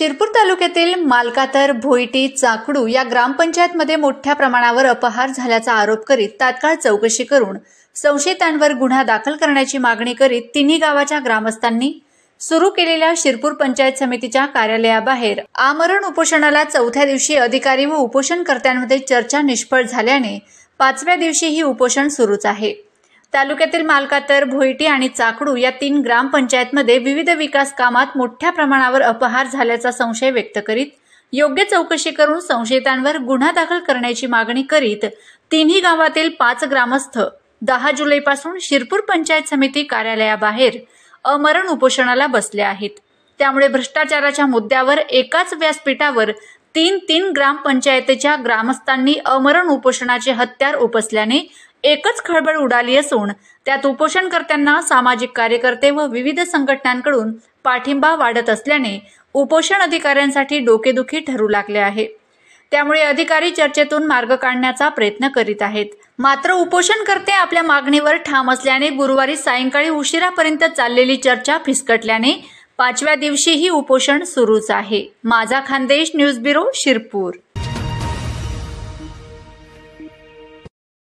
शिरपूर तालुक्यातील मालकातर भोईटी चाकडू या ग्रामपंचायतमध्ये मोठ्या प्रमाणावर अपहार झाल्याचा आरोप करीत तात्काळ चौकशी करून संशयितांवर गुन्हा दाखल करण्याची मागणी करीत तिन्ही गावाच्या ग्रामस्थांनी सुरू केलेल्या शिरपूर पंचायत समितीच्या कार्यालयाबाहेर आमरण उपोषणाला चौथ्या दिवशी अधिकारी व उपोषणकर्त्यांमध्ये चर्चा निष्फळ झाल्याने पाचव्या दिवशी ही उपोषण सुरूच आहे तालुक्यातील मालकातर भोईटी आणि चाकडू या तीन ग्रामपंचायतमध्ये विविध विकास कामात मोठ्या प्रमाणावर अपहार झाल्याचा संशय व्यक्त करीत योग्य चौकशी करून संशयितांवर गुन्हा दाखल करण्याची मागणी करीत तिन्ही गावातील पाच ग्रामस्थ दहा जुलैपासून शिरपूर पंचायत समिती कार्यालयाबाहेर अमरण उपोषणाला बसले आहेत त्यामुळे भ्रष्टाचाराच्या मुद्द्यावर एकाच व्यासपीठावर तीन तीन ग्रामपंचायतीच्या ग्रामस्थांनी अमरण उपोषणाचे हत्यार उपसल्याने एकच खळबळ उडाली असून त्यात उपोषणकर्त्यांना सामाजिक कार्यकर्ते व विविध संघटनांकडून पाठिंबा वाढत असल्याने उपोषण अधिकाऱ्यांसाठी डोकेदुखी ठरू लागले आहे त्यामुळे अधिकारी चर्चेतून मार्ग काढण्याचा प्रयत्न करीत आहेत मात्र उपोषणकर्ते आपल्या मागणीवर ठाम असल्याने गुरुवारी सायंकाळी उशिरापर्यंत चाललेली चर्चा फिसकटल्याने पाचव्या दिवशीही उपोषण सुरूच आहे माझा खानदेश न्यूज ब्युरो शिरपूर